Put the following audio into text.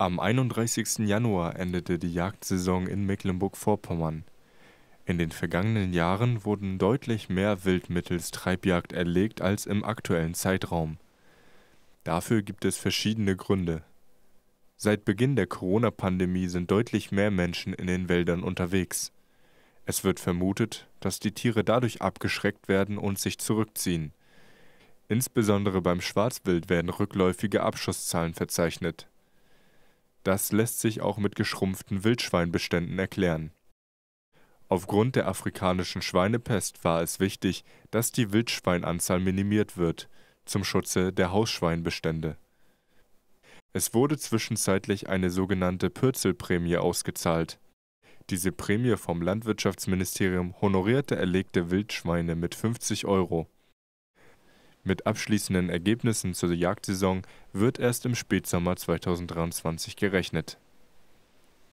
Am 31. Januar endete die Jagdsaison in Mecklenburg-Vorpommern. In den vergangenen Jahren wurden deutlich mehr Wild mittels Treibjagd erlegt als im aktuellen Zeitraum. Dafür gibt es verschiedene Gründe. Seit Beginn der Corona-Pandemie sind deutlich mehr Menschen in den Wäldern unterwegs. Es wird vermutet, dass die Tiere dadurch abgeschreckt werden und sich zurückziehen. Insbesondere beim Schwarzwild werden rückläufige Abschusszahlen verzeichnet das lässt sich auch mit geschrumpften Wildschweinbeständen erklären. Aufgrund der afrikanischen Schweinepest war es wichtig, dass die Wildschweinanzahl minimiert wird, zum Schutze der Hausschweinbestände. Es wurde zwischenzeitlich eine sogenannte Pürzelprämie ausgezahlt. Diese Prämie vom Landwirtschaftsministerium honorierte erlegte Wildschweine mit 50 Euro. Mit abschließenden Ergebnissen zur Jagdsaison wird erst im Spätsommer 2023 gerechnet